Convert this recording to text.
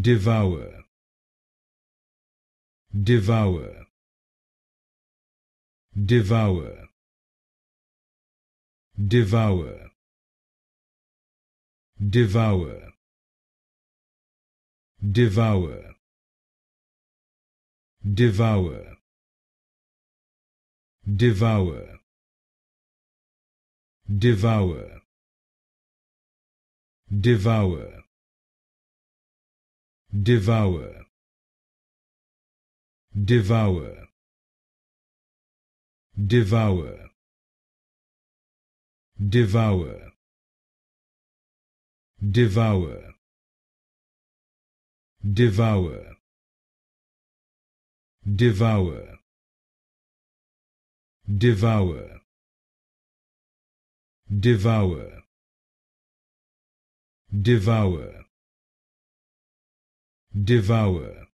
devour devour devour devour devour devour devour devour devour devour devour devour devour devour devour devour devour devour devour devour devour